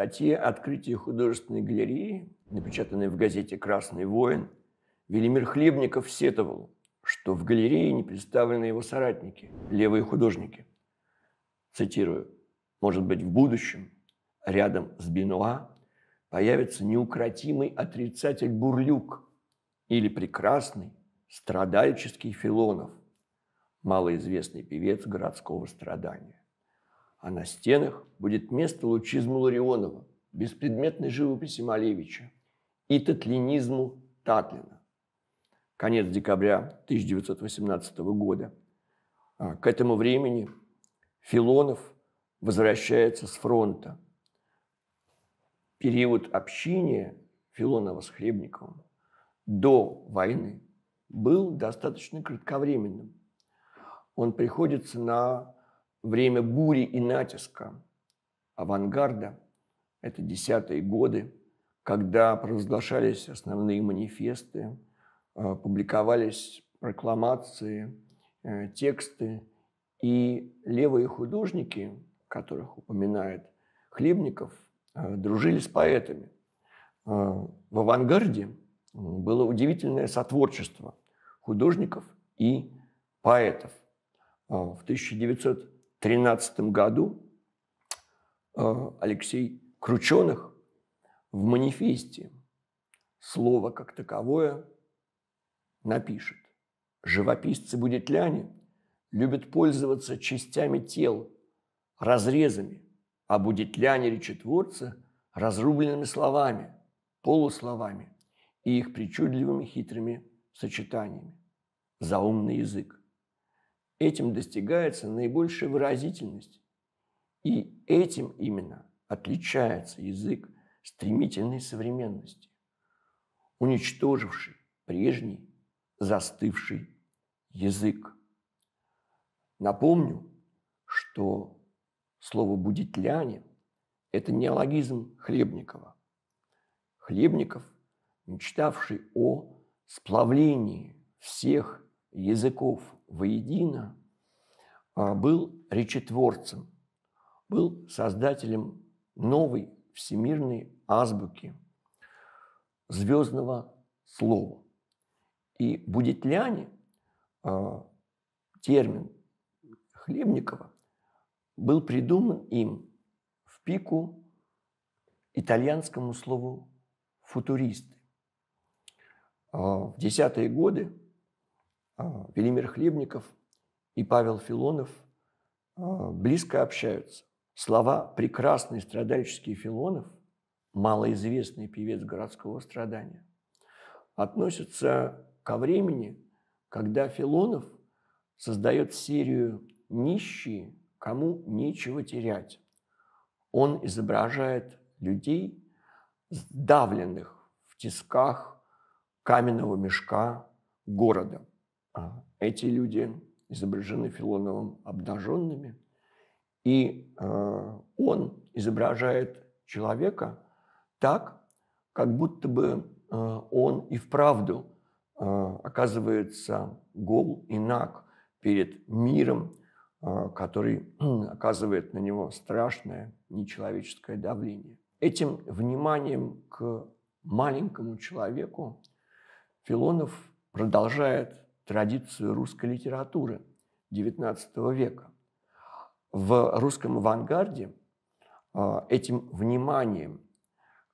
статье «Открытие художественной галереи», напечатанной в газете «Красный воин», Велимир Хлебников сетовал, что в галерее не представлены его соратники, левые художники. Цитирую. «Может быть, в будущем рядом с Бенуа появится неукротимый отрицатель Бурлюк или прекрасный страдальческий Филонов, малоизвестный певец городского страдания а на стенах будет место лучизму Ларионова, беспредметной живописи Малевича и татлинизму Татлина. Конец декабря 1918 года. А, к этому времени Филонов возвращается с фронта. Период общения Филонова с Хлебниковым до войны был достаточно кратковременным. Он приходится на время бури и натиска, авангарда, это десятые годы, когда провозглашались основные манифесты, э, публиковались прокламации, э, тексты, и левые художники, которых упоминает Хлебников, э, дружили с поэтами. В авангарде было удивительное сотворчество художников и поэтов. В 1900 2013 году э, Алексей Крученых в манифесте слово как таковое напишет. Живописцы будетляне любят пользоваться частями тел, разрезами, а будетляне речетворцы – разрубленными словами, полусловами и их причудливыми хитрыми сочетаниями. Заумный язык. Этим достигается наибольшая выразительность. И этим именно отличается язык стремительной современности, уничтоживший прежний застывший язык. Напомню, что слово «будетляне» – это неологизм Хлебникова. Хлебников, мечтавший о сплавлении всех языков – воедино, а, был речетворцем, был создателем новой всемирной азбуки звездного слова. И будетляне а, термин Хлебникова был придуман им в пику итальянскому слову «футуристы». А, в десятые годы а, Велимир Хлебников и Павел Филонов а, близко общаются. Слова «прекрасный страдальческий Филонов», малоизвестный певец городского страдания, относятся ко времени, когда Филонов создает серию «Нищие, кому нечего терять». Он изображает людей, сдавленных в тисках каменного мешка города – а эти люди изображены Филоновым обнаженными, и а, он изображает человека так, как будто бы а, он и вправду оказывается гол и наг перед миром, который оказывает на него страшное нечеловеческое давление. Этим вниманием к маленькому человеку Филонов продолжает традицию русской литературы XIX века. В русском авангарде а, этим вниманием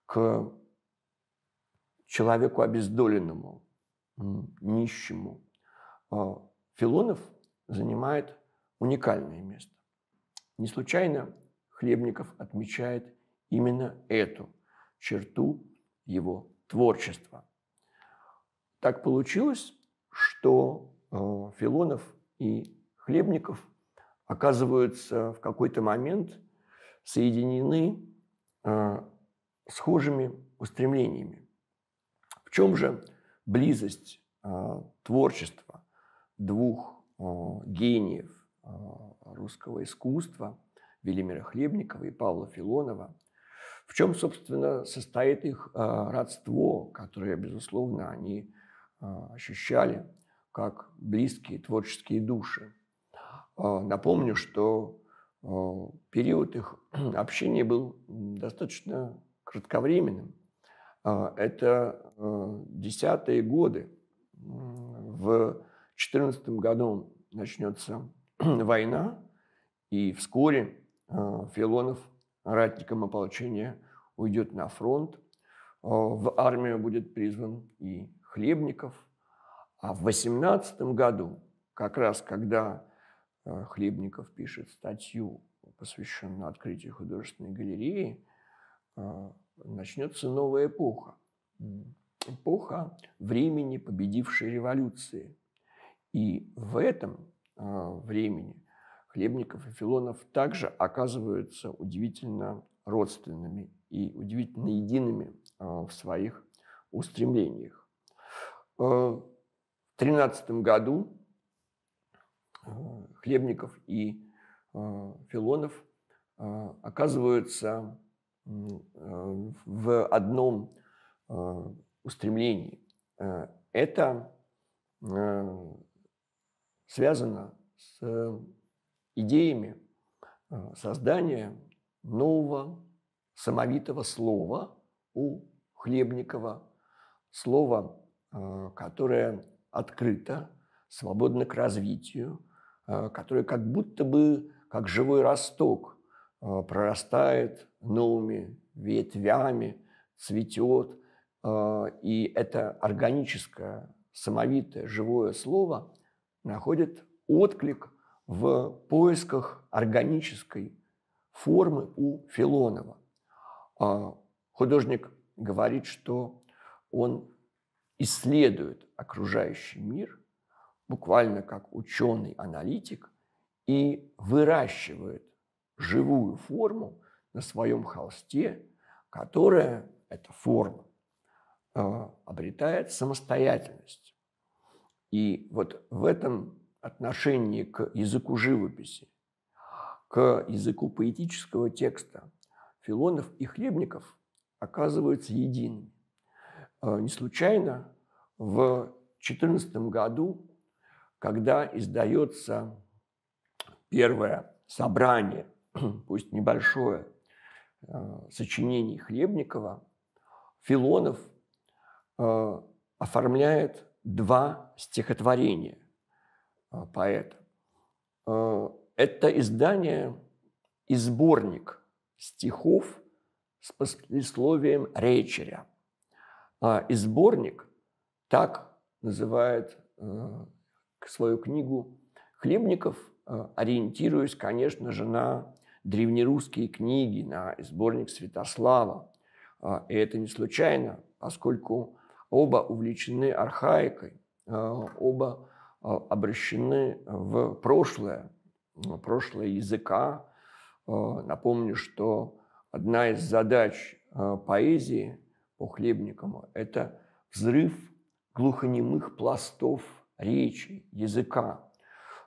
к человеку обездоленному, нищему, а, Филонов занимает уникальное место. Не случайно Хлебников отмечает именно эту черту его творчества. Так получилось, что э, Филонов и Хлебников оказываются в какой-то момент соединены э, схожими устремлениями. В чем же близость э, творчества двух гениев русского искусства Велимира Хлебникова и Павла Филонова. В чем, собственно, состоит их родство, которое, безусловно, они а, ощущали как близкие творческие души. А, напомню, что а, период их общения был достаточно кратковременным. Это десятые годы. В четырнадцатом году начнется война, и вскоре Филонов ратником ополчения уйдет на фронт. В армию будет призван и Хлебников. А в 18 году, как раз когда э, Хлебников пишет статью, посвященную открытию художественной галереи, э, начнется новая эпоха. Эпоха времени победившей революции. И в этом э, времени Хлебников и Филонов также оказываются удивительно родственными и удивительно едиными в своих устремлениях. Э, в 2013 году э, Хлебников и э, Филонов оказываются в одном устремлении. Это связано с идеями создания нового самовитого слова у Хлебникова, слова Э, которая открыта, свободна к развитию, э, которая как будто бы, как живой росток, э, прорастает новыми ветвями, цветет. И это органическое, самовитое, живое слово находит отклик в поисках органической формы у Филонова. Художник говорит, что он исследует окружающий мир, буквально как ученый-аналитик, и выращивает живую форму на своем холсте, которая, эта форма, э, обретает самостоятельность. И вот в этом отношении к языку живописи, к языку поэтического текста Филонов и Хлебников оказываются едиными. Э, не случайно в 2014 году, когда издается первое собрание, пусть небольшое, э, сочинений Хлебникова, Филонов э, оформляет два стихотворения поэта. Это издание и сборник стихов с послесловием Рейчеря – а и сборник так называет э, свою книгу Хлебников, э, ориентируясь, конечно же, на древнерусские книги, на сборник Святослава. Э, и это не случайно, поскольку оба увлечены архаикой, оба обращены в прошлое, в прошлое языка. Напомню, что одна из задач поэзии по Хлебникову – это взрыв глухонемых пластов речи, языка.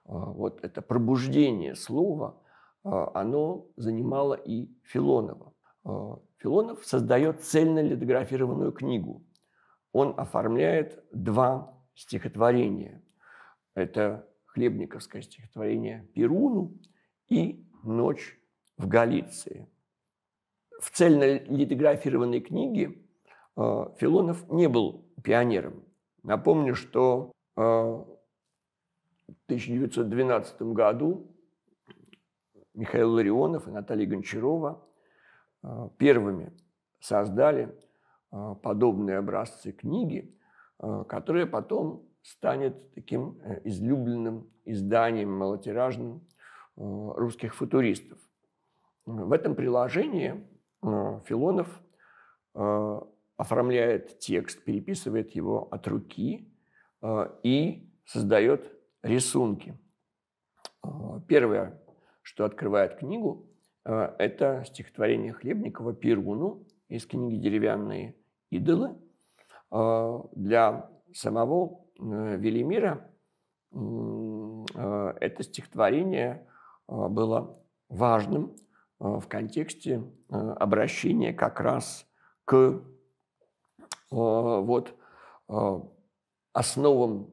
А, вот это пробуждение слова, а, оно занимало и Филонова. А, Филонов создает цельно литографированную книгу. Он оформляет два стихотворения. Это хлебниковское стихотворение «Перуну» и «Ночь в Галиции». В цельно литографированной книге Э, Филонов не был пионером. Напомню, что э, в 1912 году Михаил Ларионов и Наталья Гончарова э, первыми создали подобные образцы книги, которая потом станет таким излюбленным изданием малотиражным русских футуристов. В этом приложении Филонов оформляет текст, переписывает его от руки э, и создает рисунки. Э, первое, что открывает книгу, э, это стихотворение Хлебникова Пиргуну из книги «Деревянные идолы». Для самого Велимира это стихотворение было важным в контексте обращения как раз к Э, вот, э, основам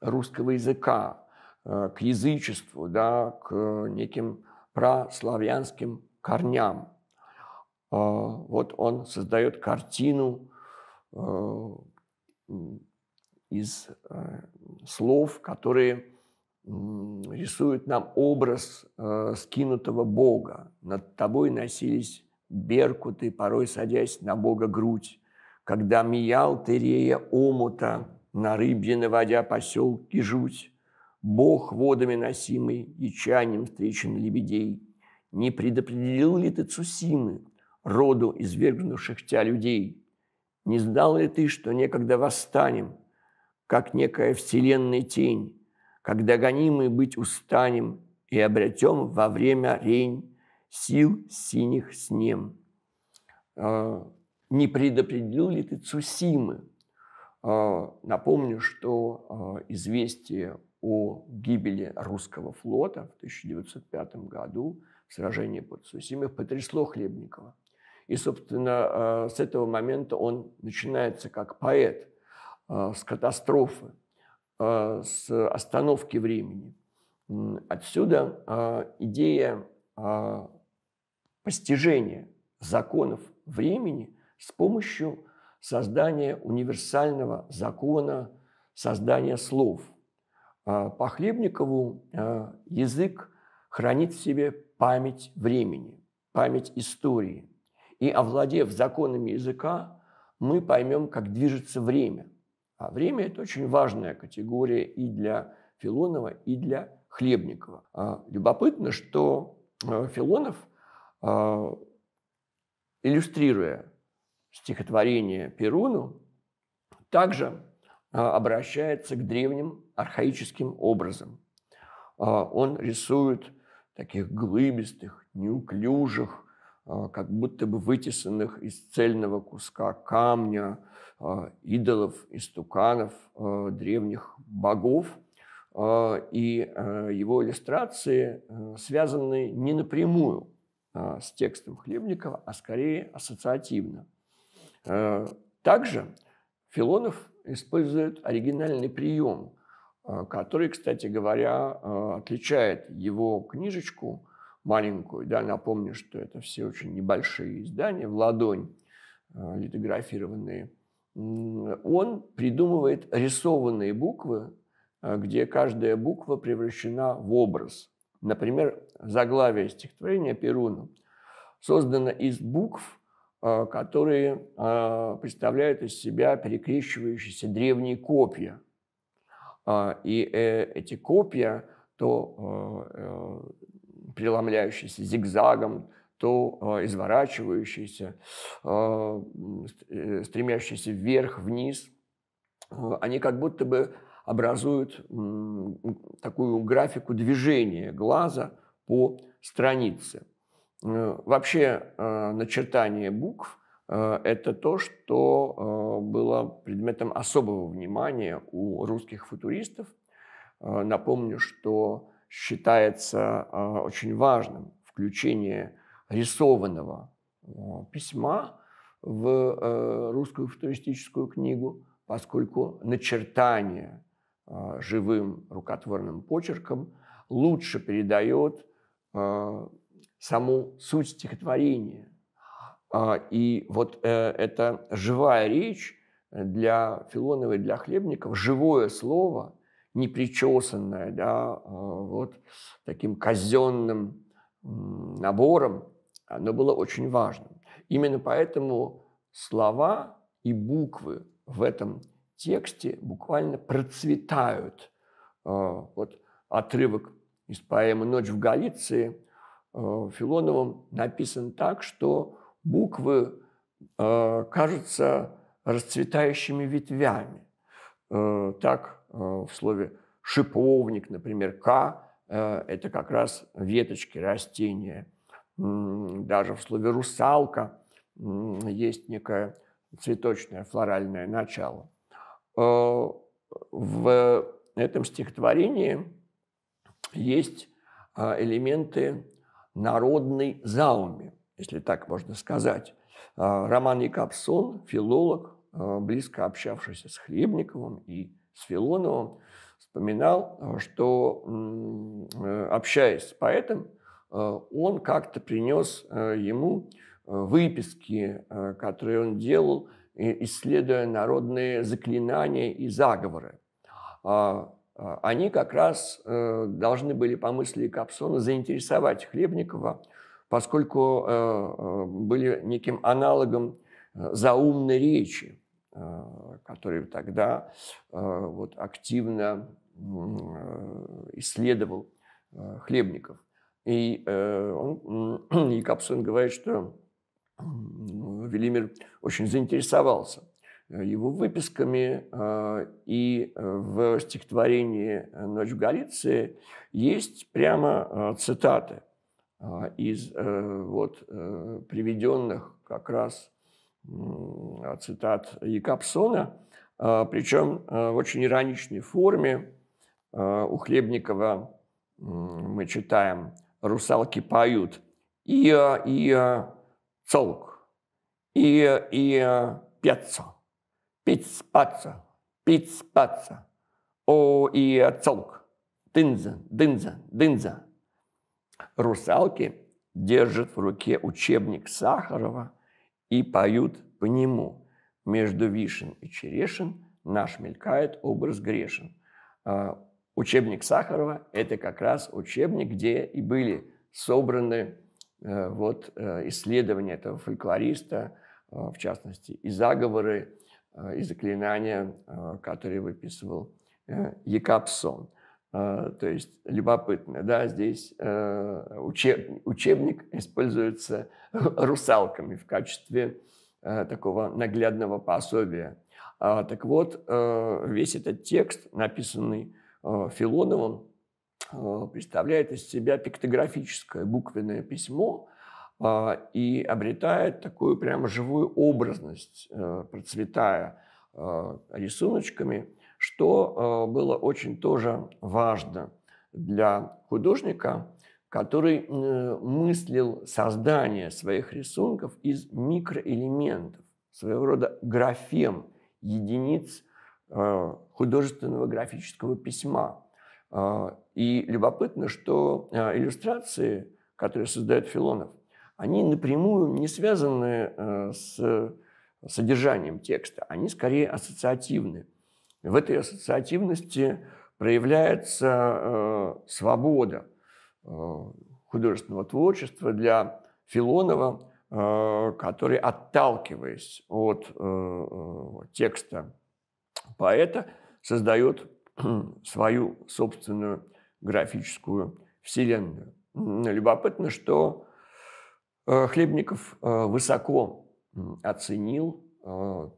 русского языка, э, к язычеству, да, к неким прославянским корням. Вот он создает картину из слов, которые рисуют нам образ скинутого Бога. Над тобой носились беркуты, порой садясь на Бога грудь когда миял Терея омута, на рыбье наводя поселки жуть, Бог водами носимый, и ячанем встречен лебедей, Не предопределил ли ты Цусимы, роду извергнувших тебя людей? Не знал ли ты, что некогда восстанем, как некая вселенная тень, когда гонимы быть устанем и обретем во время рень сил синих с ним? А, не предопределил ли ты Цусимы? А, напомню, что а, известие о гибели русского флота в 1905 году в сражении под Цусимой потрясло Хлебникова. И, собственно, а, с этого момента он начинается как поэт с катастрофы, с остановки времени. Отсюда идея постижения законов времени – с помощью создания универсального закона создания слов. А по Хлебникову а, язык хранит в себе память времени, память истории. И овладев законами языка, мы поймем, как движется время. А время – это очень важная категория и для Филонова, и для Хлебникова. А любопытно, что Филонов, иллюстрируя стихотворение Перуну также а, обращается к древним архаическим образам. А, он рисует таких глыбистых, неуклюжих, а, как будто бы вытесанных из цельного куска камня, идолов, истуканов, древних богов. И его иллюстрации связаны не напрямую с текстом Хлебникова, а скорее ассоциативно – Э, также Филонов использует оригинальный прием, э, который, кстати говоря, э, отличает его книжечку маленькую. Да, напомню, что это все очень небольшие издания в ладонь литографированные. Он придумывает рисованные буквы, где каждая буква превращена в образ. Например, заглавие стихотворения Перуну создано из букв, а, которые а, представляют из себя перекрещивающиеся древние копья. А, и э, эти копья, то э, э, преломляющиеся зигзагом, то изворачивающиеся, стремящиеся вверх, вниз, они как будто бы образуют такую графику движения глаза по странице. Э, вообще э, начертание букв э, – это то, что было предметом особого внимания у русских футуристов. Напомню, что считается очень важным включение рисованного письма в русскую футуристическую книгу, поскольку начертание живым рукотворным почерком лучше передает саму суть стихотворения. А, и вот э, это живая речь для Филонова и для Хлебникова, живое слово, непричесанное, да, э, вот таким казенным набором, оно было очень важным. Именно поэтому слова и буквы в этом тексте буквально процветают. Э, вот отрывок из поэмы «Ночь в Галиции» Э, Филоновым написан так, что буквы э, кажутся расцветающими ветвями. Э, так в слове шиповник, например, «к» – это как раз веточки растения. Даже в слове «русалка» есть некое цветочное флоральное начало. В этом стихотворении есть элементы народной зауме, если так можно сказать. А, Роман Якобсон, филолог, а, близко общавшийся с Хлебниковым и с Филоновым, вспоминал, а, что, э, общаясь с поэтом, он как-то принес э, ему э, выписки, которые он делал, исследуя народные заклинания и заговоры. А, они как раз э, должны были по мысли Капсона заинтересовать Хлебникова, поскольку э, э, были неким аналогом заумной речи, который тогда вот, активно исследовал Хлебников. И, он, и Капсон говорит, что Велимир очень заинтересовался Э, его выписками. А, и э, в стихотворении «Ночь в Галиции» есть прямо э, цитаты а, из вот, приведенных как раз а, цитат Якобсона, причем в очень ироничной форме. У Хлебникова мы читаем «Русалки поют» и, и «Целк», и, и «Пятцо». Пиц-паца, пиц-паца. О, и отцолк. Дынза, дынза, дынза. Русалки держат в руке учебник Сахарова и поют по нему. Между вишен и черешин наш мелькает образ грешен. А, учебник Сахарова – это как раз учебник, где и были собраны э, вот, э, исследования этого фольклориста, э, в частности, и заговоры, Э, и заклинания, э, которые выписывал э, Якобсон. То есть любопытно, да, здесь учебник, учебник используется русалками в качестве такого наглядного пособия. А, так вот, весь этот текст, написанный Филоновым, представляет из себя пиктографическое буквенное письмо, а, и обретает такую прямо живую образность, э, процветая а, рисуночками, что а, было очень тоже важно для художника, который э, мыслил создание своих рисунков из микроэлементов, своего рода графем единиц художественного графического письма. И любопытно, что иллюстрации, которые создает Филонов, они напрямую не связаны э, с э, содержанием текста, они скорее ассоциативны. В этой ассоциативности проявляется э, свобода художественного творчества для Филонова, который, отталкиваясь от текста поэта, создает свою собственную графическую вселенную. Любопытно, что Э, Хлебников э, высоко оценил э,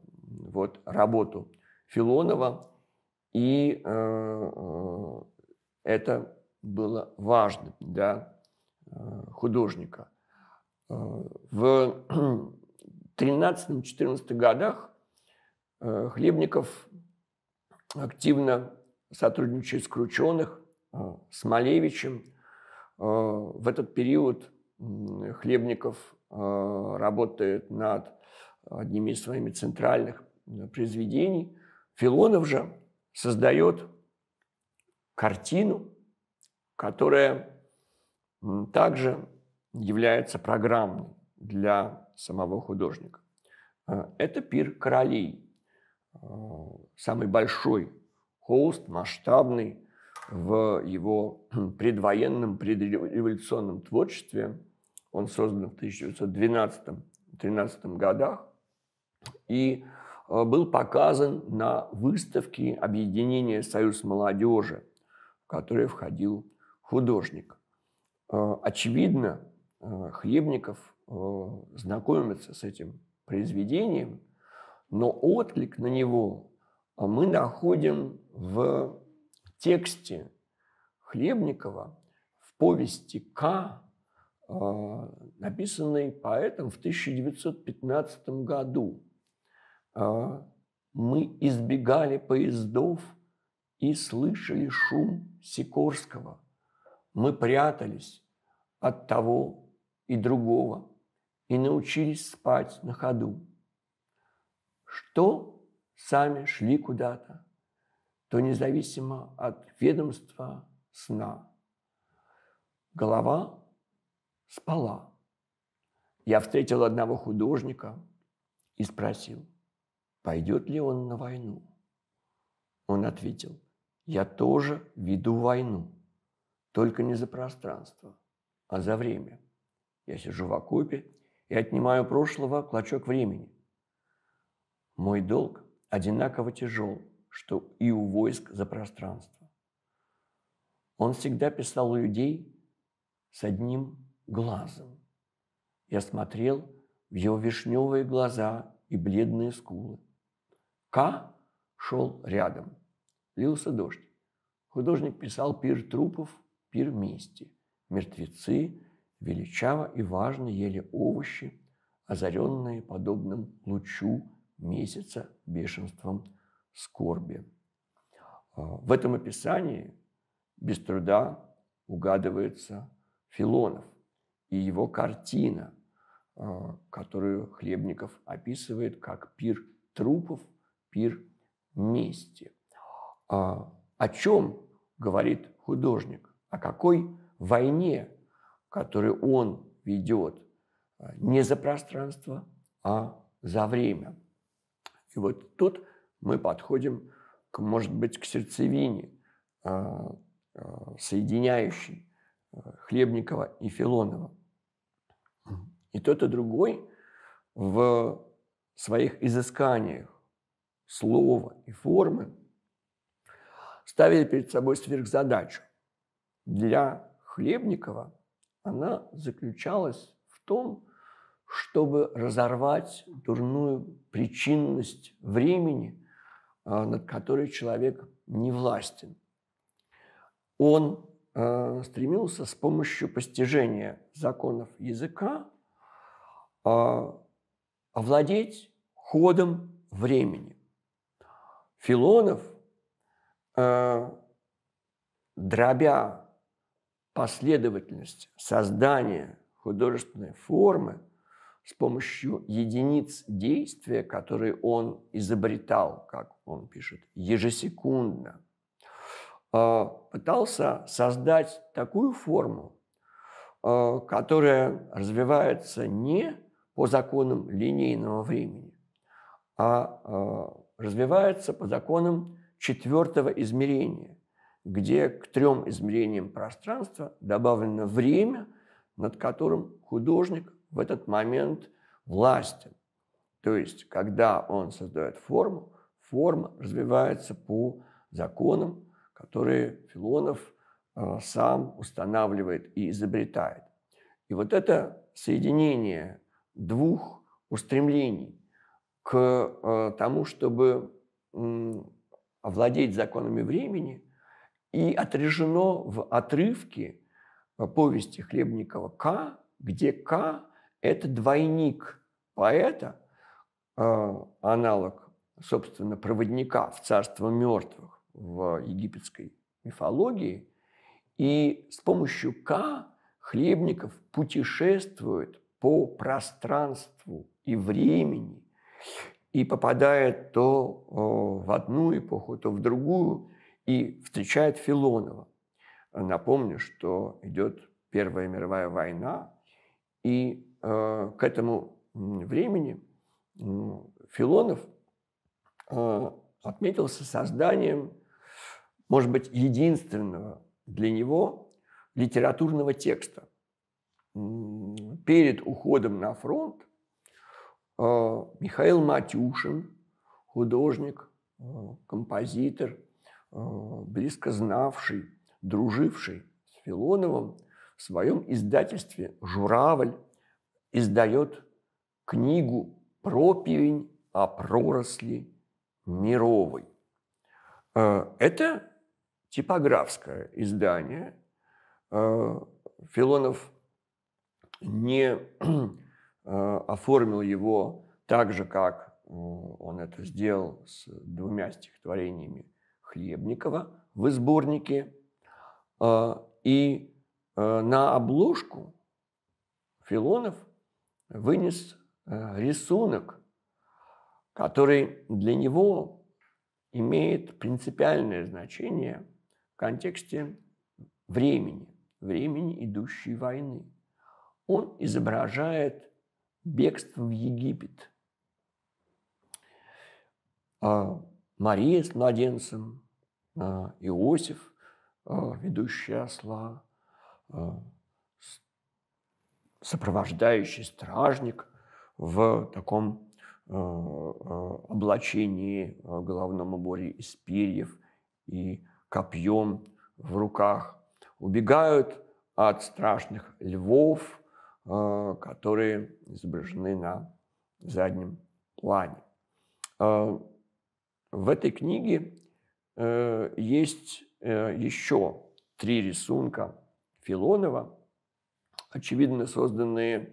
вот, работу Филонова, и это было важно для художника. В 13-14 годах Хлебников активно сотрудничает с Крученых, с Малевичем. В этот период Хлебников а, работает над одними из своими центральных э, произведений. Филонов же создает картину, которая также является программой для самого художника. Э, это пир королей, э, самый большой холст, масштабный, в его предвоенном, предреволюционном творчестве. Он создан в 1912-13 годах и э, был показан на выставке объединения «Союз молодежи», в который входил художник. Э, очевидно, э, Хлебников знакомится с этим произведением, но отклик на него а мы находим в тексте Хлебникова, в повести «К», а, написанной поэтом в 1915 году. А, мы избегали поездов и слышали шум Сикорского. Мы прятались от того и другого и научились спать на ходу. Что сами шли куда-то, то независимо от ведомства сна голова спала. Я встретил одного художника и спросил, пойдет ли он на войну. Он ответил, я тоже веду войну, только не за пространство, а за время. Я сижу в окопе и отнимаю прошлого клочок времени. Мой долг одинаково тяжел – что и у войск за пространство. Он всегда писал людей с одним глазом. Я смотрел в его вишневые глаза и бледные скулы. К шел рядом. Лился дождь. Художник писал пир трупов, пир мести. Мертвецы величаво и важно ели овощи, озаренные подобным лучу месяца бешенством скорби. А, в этом описании без труда угадывается Филонов и его картина, а, которую Хлебников описывает как пир трупов, пир мести. А, о чем говорит художник? О какой войне, которую он ведет не за пространство, а за время. И вот тут мы подходим, к, может быть, к сердцевине, а, а, соединяющей а, Хлебникова и Филонова. И тот и другой в своих изысканиях слова и формы ставили перед собой сверхзадачу. Для Хлебникова она заключалась в том, чтобы разорвать дурную причинность времени – а, над которой человек не властен. Он а, стремился с помощью постижения законов языка а, овладеть ходом времени. Филонов, дробя последовательность создания художественной формы – с помощью единиц действия, которые он изобретал, как он пишет, ежесекундно, а, пытался создать такую форму, а, которая развивается не по законам линейного времени, а, а развивается по законам четвертого измерения, где к трем измерениям пространства добавлено время, над которым художник в этот момент властен. То есть, когда он создает форму, форма развивается по законам, которые Филонов э, сам устанавливает и изобретает. И вот это соединение двух устремлений к э, тому, чтобы овладеть законами времени, и отражено в отрывке э, повести Хлебникова К, где К это двойник поэта, а, аналог, собственно, проводника в царство мертвых в египетской мифологии. И с помощью К Хлебников путешествует по пространству и времени и попадает то в одну эпоху, то в другую, и встречает Филонова. Напомню, что идет Первая мировая война, и Э, к этому времени Филонов э, отметился созданием, может быть, единственного для него литературного текста. Перед уходом на фронт э, Михаил Матюшин, художник, композитор, близко знавший, друживший с Филоновым, в своем издательстве «Журавль» издает книгу «Пропивень о проросли мировой». Э, это типографское издание. Э, Филонов не э, оформил его так же, как он это сделал с двумя стихотворениями Хлебникова в сборнике. И на обложку Филонов – вынес э, рисунок, который для него имеет принципиальное значение в контексте времени, времени идущей войны. Он изображает бегство в Египет. А Мария с младенцем, а Иосиф, а, ведущий осла, сопровождающий стражник в таком э, э, облачении э, головном уборе из перьев и копьем в руках. Убегают от страшных львов, которые изображены на заднем плане. В этой книге есть еще три рисунка Филонова – очевидно, созданные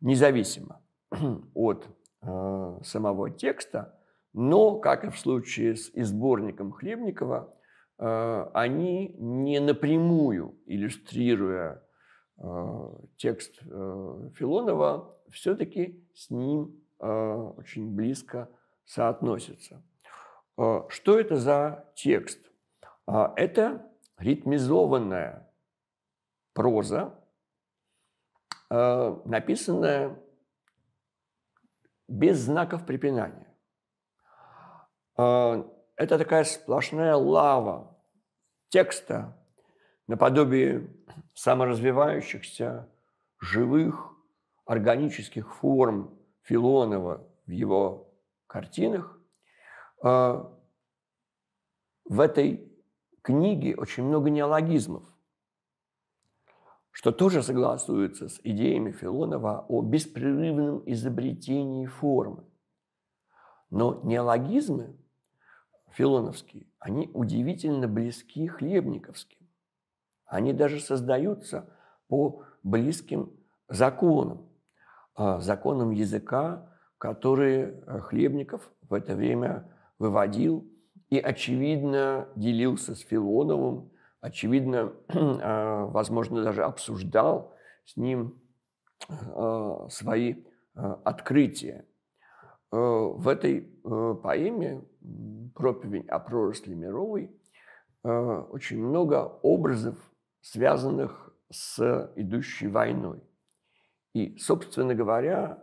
независимо от э, самого текста, но, как и в случае с изборником Хлебникова, э, они не напрямую, иллюстрируя э, текст э, Филонова, все-таки с ним э, очень близко соотносятся. Э, что это за текст? Э, это ритмизованная проза, Э, написанное без знаков препинания. Э, это такая сплошная лава текста наподобие саморазвивающихся живых органических форм Филонова в его картинах. Э, в этой книге очень много неологизмов что тоже согласуется с идеями Филонова о беспрерывном изобретении формы. Но неологизмы филоновские, они удивительно близки хлебниковским. Они даже создаются по близким законам, а, законам языка, которые э, Хлебников в это время выводил и, очевидно, делился с Филоновым очевидно, а, возможно, даже обсуждал с ним а, свои а, открытия. Э, в этой э, поэме «Проповедь о проросли мировой» э, очень много образов, связанных с идущей войной. И, собственно говоря,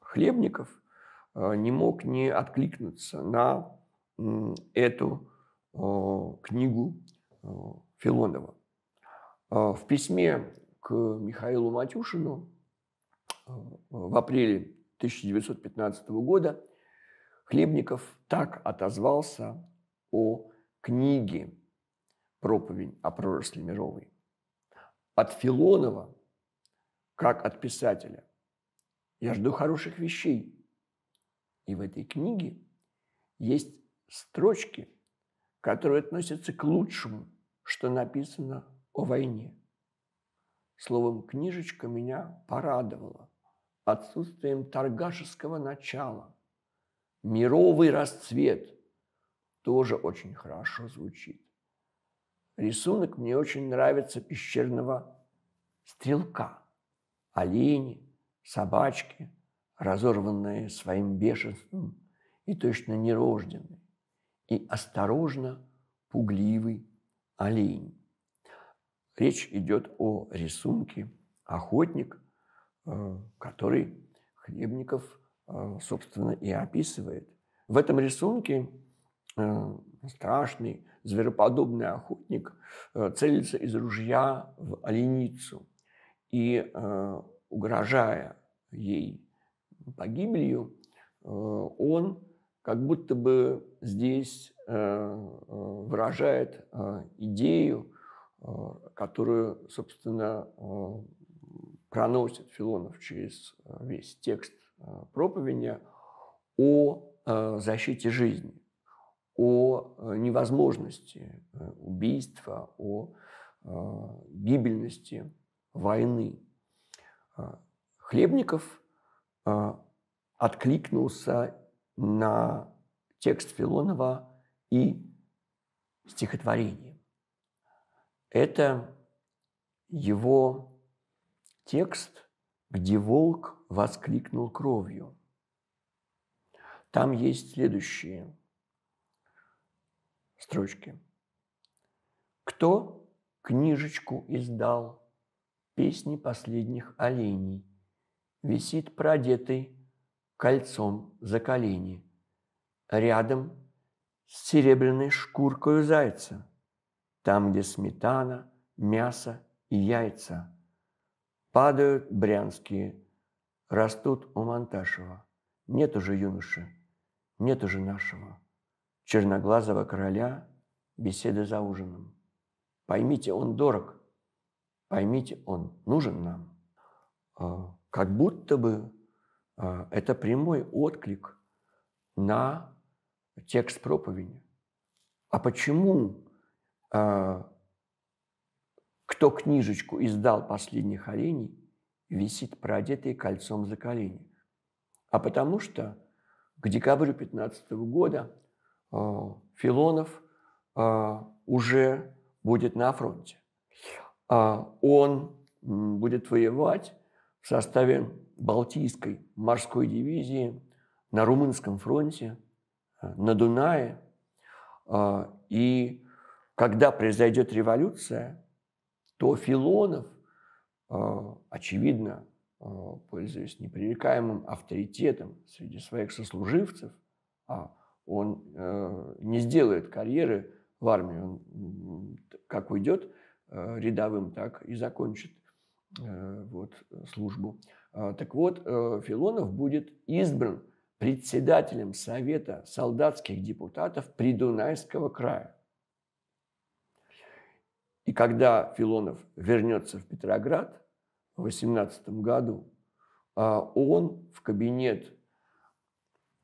Хлебников не мог не откликнуться на эту книгу Э, Филонова. А в письме к Михаилу Матюшину э, в апреле 1915 года Хлебников так отозвался о книге «Проповедь о проросле мировой». От Филонова, как от писателя, я жду хороших вещей. И в этой книге есть строчки – которые относятся к лучшему, что написано о войне. Словом, книжечка меня порадовала отсутствием торгашеского начала. Мировый расцвет тоже очень хорошо звучит. Рисунок мне очень нравится пещерного стрелка. Олени, собачки, разорванные своим бешенством и точно нерожденные и осторожно пугливый олень. Речь идет о рисунке охотник, э, который Хлебников, э, собственно, и описывает. В этом рисунке э, страшный, звероподобный охотник целится из ружья в оленицу и, угрожая ей погибелью, он как будто бы здесь э, э, выражает э, идею, которую, собственно, проносит Филонов через весь текст проповеди о защите жизни, о невозможности убийства, о гибельности войны. Хлебников откликнулся на текст Филонова и стихотворение. Это его текст, где волк воскликнул кровью. Там есть следующие строчки. Кто книжечку издал песни последних оленей? Висит продетый кольцом за колени, рядом с серебряной шкуркой зайца, там, где сметана, мясо и яйца. Падают брянские, растут у Монташева. Нет уже юноши, нет уже нашего черноглазого короля беседы за ужином. Поймите, он дорог, поймите, он нужен нам. А, как будто бы а, это прямой отклик на текст проповеди. А почему а, кто книжечку издал последних оленей, висит продетый кольцом за колени? А потому что к декабрю 2015 года а, Филонов уже будет на фронте. Он будет воевать в составе Балтийской морской дивизии на Румынском фронте, э, на Дунае. А, и когда произойдет революция, то Филонов, э, очевидно, э, пользуясь непререкаемым авторитетом среди своих сослуживцев, а он не сделает карьеры в армии, он как уйдет рядовым, так и закончит Э, вот, э, службу. А, так вот, э, Филонов будет избран председателем Совета солдатских депутатов Придунайского края. И когда Филонов вернется в Петроград в 18 году, а, он в кабинет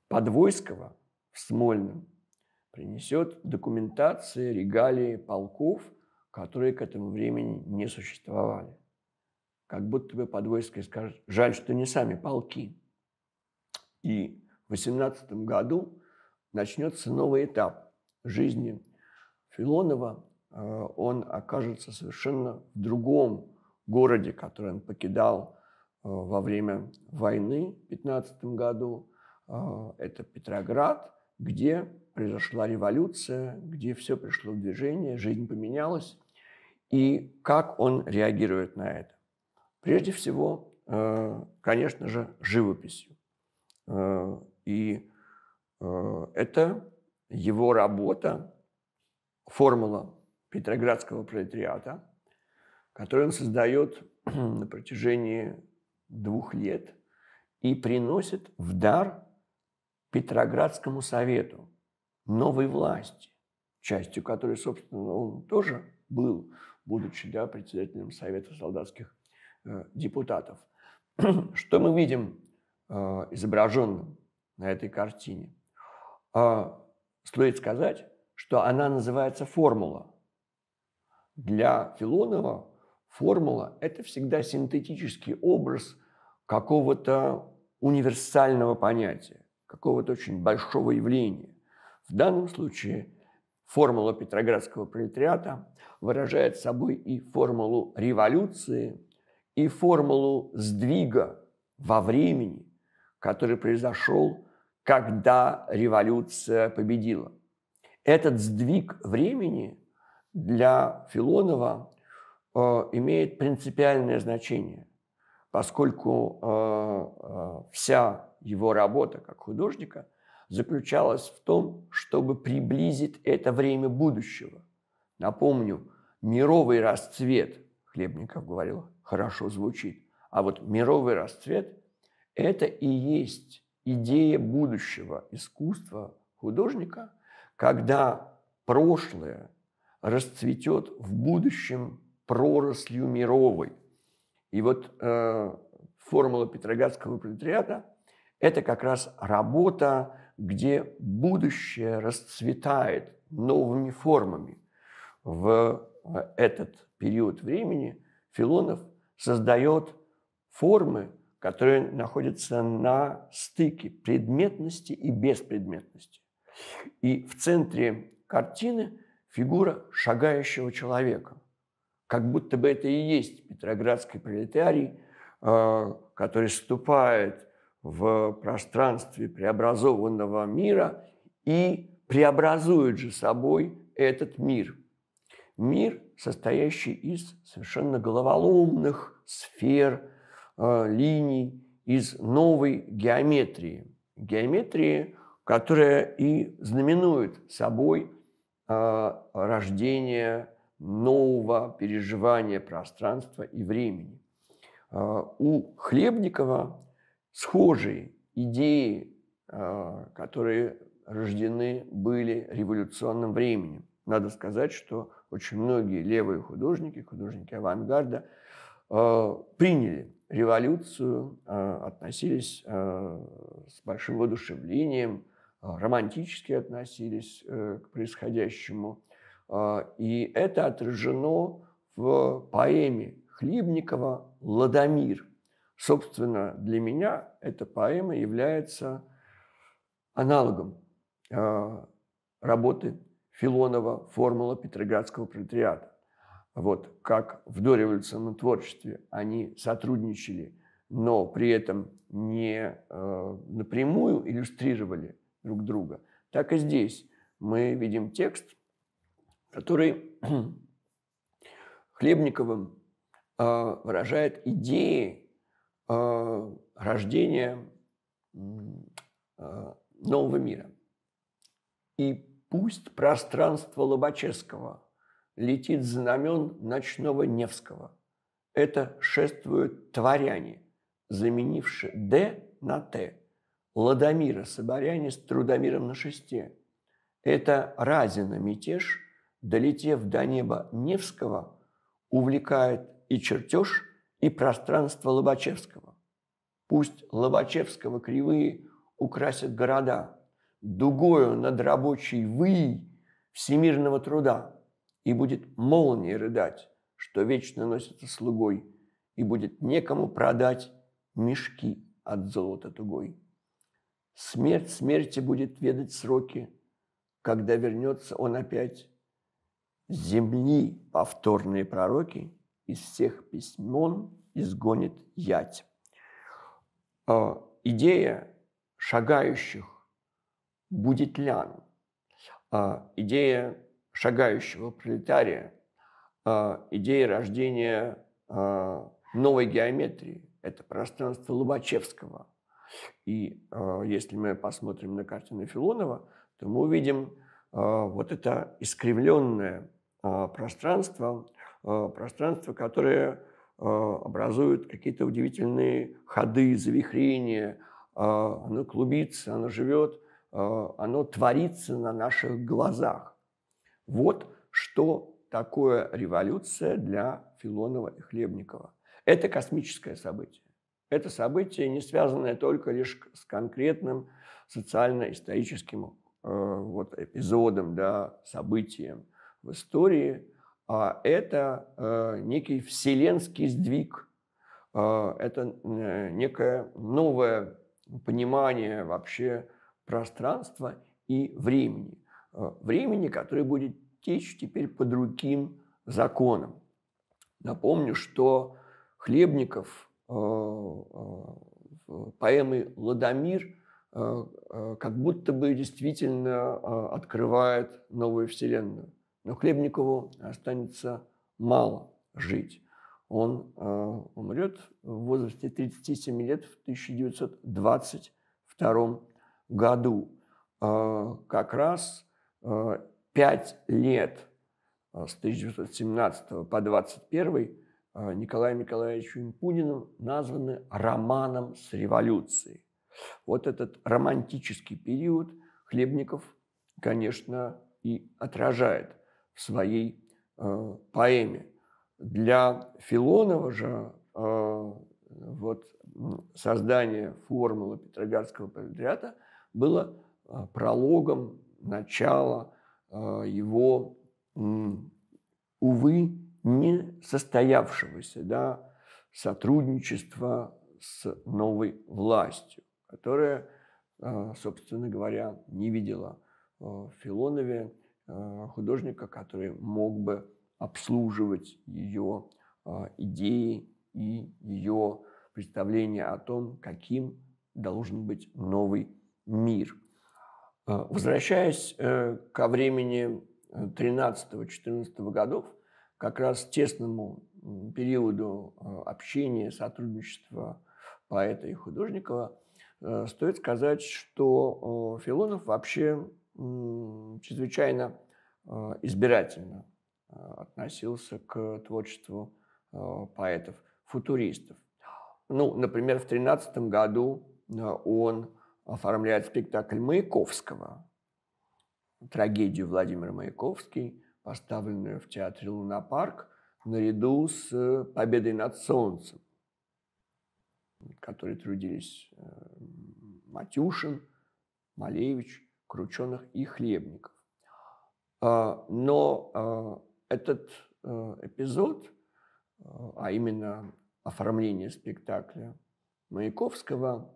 Подвойского в Смольном принесет документации, регалии полков, которые к этому времени не существовали как будто бы под войской скажут, жаль, что не сами полки. И в 18 году начнется новый этап жизни Филонова. Э, он окажется совершенно в другом городе, который он покидал э, во время войны в 15 году. Э, это Петроград, где произошла революция, где все пришло в движение, жизнь поменялась. И как он реагирует на это? Прежде всего, э, конечно же, живописью. Э, и э, это его работа «Формула Петроградского пролетариата», которую он создает на протяжении двух лет и приносит в дар Петроградскому совету новой власти, частью которой, собственно, он тоже был, будучи да, председателем Совета солдатских Э, депутатов. Что мы видим э, изображенным на этой картине? А, стоит сказать, что она называется формула. Для Филонова формула – это всегда синтетический образ какого-то универсального понятия, какого-то очень большого явления. В данном случае формула петроградского пролетариата выражает собой и формулу революции, и формулу сдвига во времени, который произошел, когда революция победила. Этот сдвиг времени для Филонова э, имеет принципиальное значение, поскольку э, э, вся его работа как художника заключалась в том, чтобы приблизить это время будущего. Напомню, мировый расцвет, Хлебников говорил, хорошо звучит. А вот мировой расцвет – это и есть идея будущего искусства художника, когда прошлое расцветет в будущем пророслью мировой. И вот э, формула Петроградского пролетариата – это как раз работа, где будущее расцветает новыми формами. В э, этот период времени Филонов – создает формы, которые находятся на стыке предметности и беспредметности. И в центре картины фигура шагающего человека. Как будто бы это и есть петроградский пролетарий, э, который вступает в пространстве преобразованного мира и преобразует же собой этот мир – Мир, состоящий из совершенно головоломных сфер, э, линий, из новой геометрии. Геометрии, которая и знаменует собой э, рождение нового переживания пространства и времени. Э, у Хлебникова схожие идеи, которые рождены были революционным временем. Надо сказать, что очень многие левые художники, художники авангарда, э, приняли революцию, э, относились э, с большим воодушевлением, романтически относились к происходящему. И это отражено в поэме Хлебникова «Ладомир». Собственно, для меня эта поэма является аналогом работы Филонова «Формула петроградского пролетариата». Вот как в дореволюционном творчестве они сотрудничали, но при этом не э, напрямую иллюстрировали друг друга, так и здесь мы видим текст, который Хлебниковым э, выражает идеи э, рождения э, нового мира. И Пусть пространство Лобачевского летит знамен ночного Невского. Это шествуют творяне, заменившие «Д» на «Т». Ладомира Соборяне с Трудомиром на шесте. Это Разина мятеж, долетев до неба Невского, увлекает и чертеж, и пространство Лобачевского. Пусть Лобачевского кривые украсят города – дугою над рабочей вы всемирного труда, и будет молнией рыдать, что вечно носится слугой, и будет некому продать мешки от золота тугой. Смерть смерти будет ведать сроки, когда вернется он опять. Земли повторные пророки из всех письмен изгонит ять. А идея шагающих будет лян. А, идея шагающего пролетария, а, идея рождения а, новой геометрии. Это пространство Лобачевского. И если мы посмотрим на картину Филонова, то мы увидим вот это искривленное пространство, пространство, которое образует какие-то удивительные ходы, завихрения, оно клубится, оно живет – Э, оно творится на наших глазах. Вот что такое революция для Филонова и Хлебникова. Это космическое событие. Это событие, не связанное только лишь с конкретным социально-историческим э, вот, эпизодом, да, событием в истории, а это э, некий вселенский сдвиг, э, это э, некое новое понимание вообще пространства и времени. Э, времени, которое будет течь теперь по другим законам. Напомню, что Хлебников э, э, в поэмы «Ладомир» как будто бы действительно открывает новую вселенную. Но Хлебникову останется мало жить. Он умрет в возрасте 37 лет в 1922 году э, как раз э, пять лет э, с 1917 по 21 Николаем Николаевичем Пуниным названы романом с революцией. Вот этот романтический период Хлебников, конечно, и отражает в своей поэме. Для Филонова же вот, создание формулы Петроградского пролетариата – было а, прологом начала а, его, увы, не состоявшегося да, сотрудничества с новой властью, которая, а, собственно говоря, не видела в Филонове художника, который мог бы обслуживать ее идеи и ее представление о том, каким должен быть новый мир. А, возвращаясь э, ко времени 13-14 э, годов, как раз тесному периоду э, общения, сотрудничества поэта и художника, стоит сказать, что Филонов вообще чрезвычайно избирательно относился к творчеству поэтов, футуристов. Ну, например, в 13 году он оформляет спектакль Маяковского, трагедию Владимира Маяковский, поставленную в театре «Лунопарк» наряду с э, «Победой над солнцем», которые трудились э, Матюшин, Малевич, Крученых и Хлебников. А, но а, этот э, эпизод, а именно оформление спектакля Маяковского –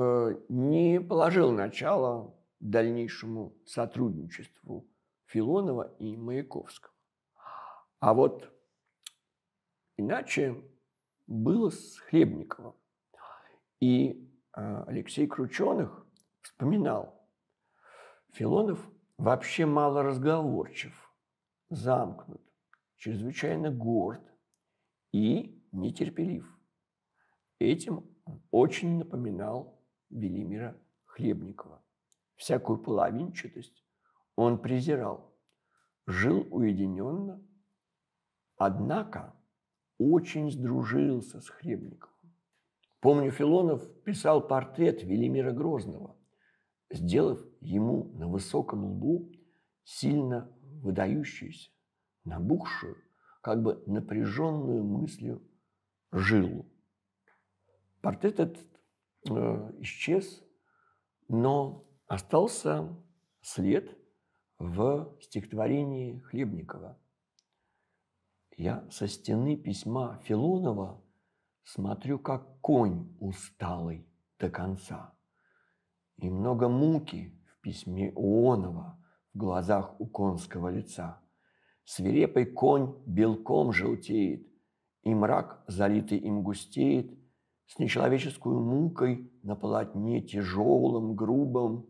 Э, не положил начало дальнейшему сотрудничеству Филонова и Маяковского. А вот иначе было с Хлебниковым. И э, Алексей Крученых вспоминал, Филонов вообще мало разговорчив, замкнут, чрезвычайно горд и нетерпелив. Этим он очень напоминал Велимира Хлебникова. Всякую половинчатость он презирал, жил уединенно, однако очень сдружился с Хлебниковым. Помню, Филонов писал портрет Велимира Грозного, сделав ему на высоком лбу сильно выдающуюся, набухшую, как бы напряженную мыслью жилу. Портрет этот Э, исчез, но остался след в стихотворении Хлебникова. Я со стены письма Филонова смотрю, как конь усталый до конца. И много муки в письме Уонова в глазах у конского лица. Свирепый конь белком желтеет, и мрак, залитый им, густеет, с нечеловеческую мукой на полотне тяжелом, грубом,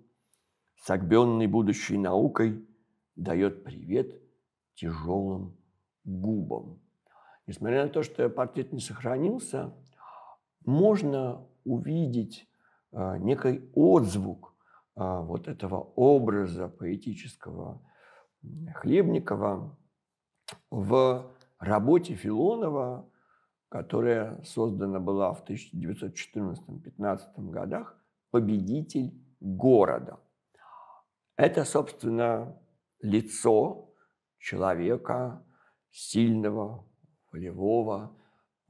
согбенный будущей наукой, дает привет тяжелым губам. Несмотря на то, что портрет не сохранился, можно увидеть э, некий отзвук э, вот этого образа поэтического Хлебникова в работе Филонова – которая создана была в 1914-15 годах, победитель города. Это, собственно, лицо человека сильного, волевого,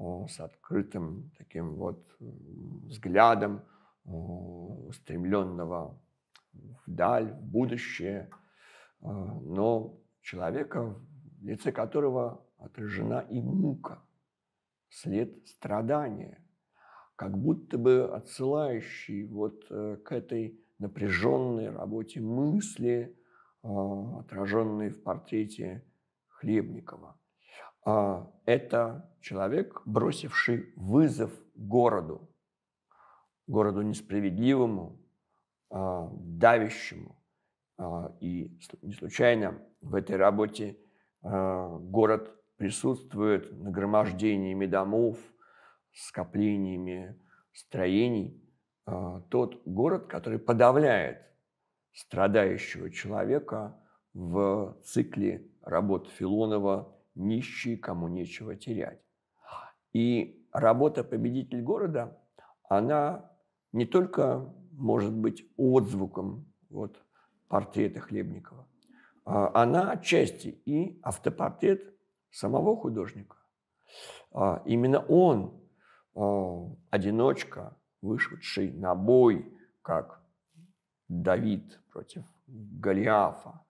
с открытым таким вот взглядом, устремленного вдаль, в будущее, э, но человека, в лице которого отражена и мука – след страдания, как будто бы отсылающий вот э, к этой напряженной работе мысли, а, отраженной в портрете Хлебникова. А, это человек, бросивший вызов городу, городу несправедливому, а, давящему. И не случайно в этой работе город присутствует нагромождениями домов, скоплениями строений, а, тот город, который подавляет страдающего человека в цикле работ Филонова «Нищий, кому нечего терять». И работа «Победитель города», она не только может быть отзвуком вот, портрета Хлебникова, а она отчасти и автопортрет самого художника. А, именно он, а, одиночка, вышедший на бой, как Давид против Голиафа,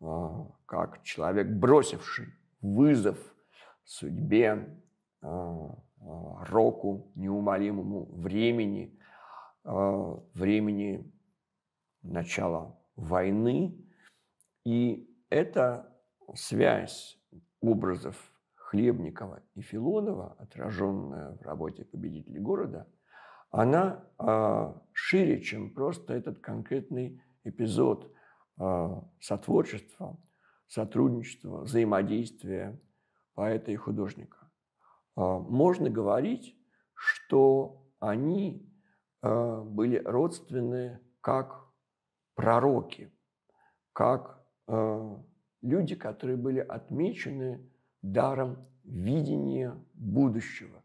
а, как человек, бросивший вызов судьбе, а, року, неумолимому времени, времени начала войны. И эта связь образов Хлебникова и Филонова, отраженная в работе «Победители города», она э, шире, чем просто этот конкретный эпизод э, сотворчества, сотрудничества, взаимодействия поэта и художника. Э, можно говорить, что они э, были родственны как пророки, как э, люди, которые были отмечены даром видения будущего.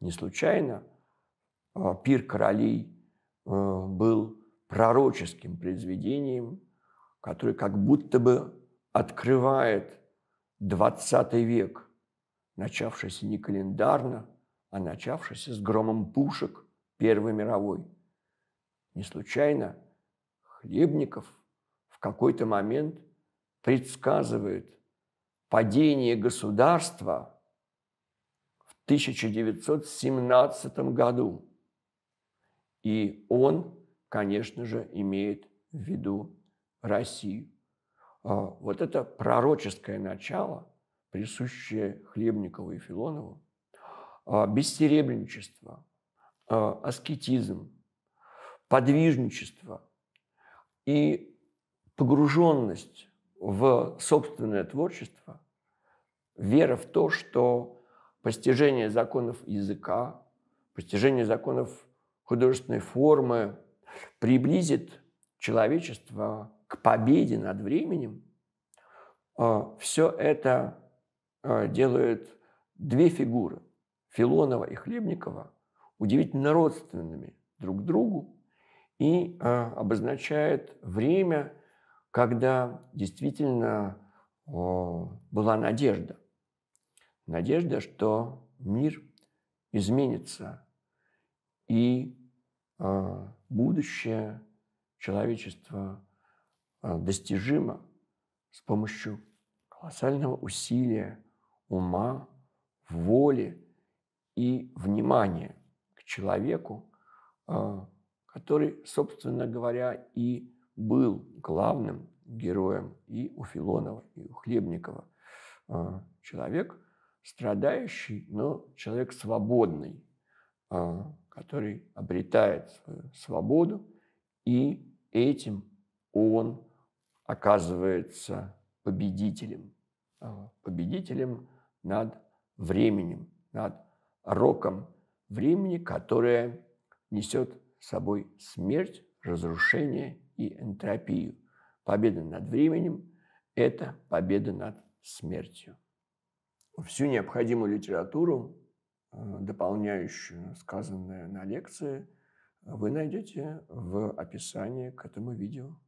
Не случайно а, пир королей а, был пророческим произведением, которое как будто бы открывает 20 век, начавшийся не календарно, а начавшийся с громом пушек Первой мировой. Не случайно Хлебников в какой-то момент предсказывает падение государства в 1917 году. И он, конечно же, имеет в виду Россию. А, вот это пророческое начало, присущее Хлебникову и Филонову, а, бессеребренничество, а, аскетизм, подвижничество и погруженность в собственное творчество, вера в то, что постижение законов языка, постижение законов художественной формы приблизит человечество к победе над временем, а, все это а, делают две фигуры, Филонова и Хлебникова, удивительно родственными друг другу и а, обозначает время когда действительно э, была надежда. Надежда, что мир изменится, и э, будущее человечества э, достижимо с помощью колоссального усилия ума, воли и внимания к человеку, который, собственно говоря, и был главным героем и у Филонова, и у Хлебникова. А, человек страдающий, но человек свободный, а, который обретает свою свободу, и этим он оказывается победителем. А, победителем над временем, над роком времени, которое несет с собой смерть, разрушение и энтропию. Победа над временем – это победа над смертью. Всю необходимую литературу, э, дополняющую сказанное на лекции, вы найдете в описании к этому видео.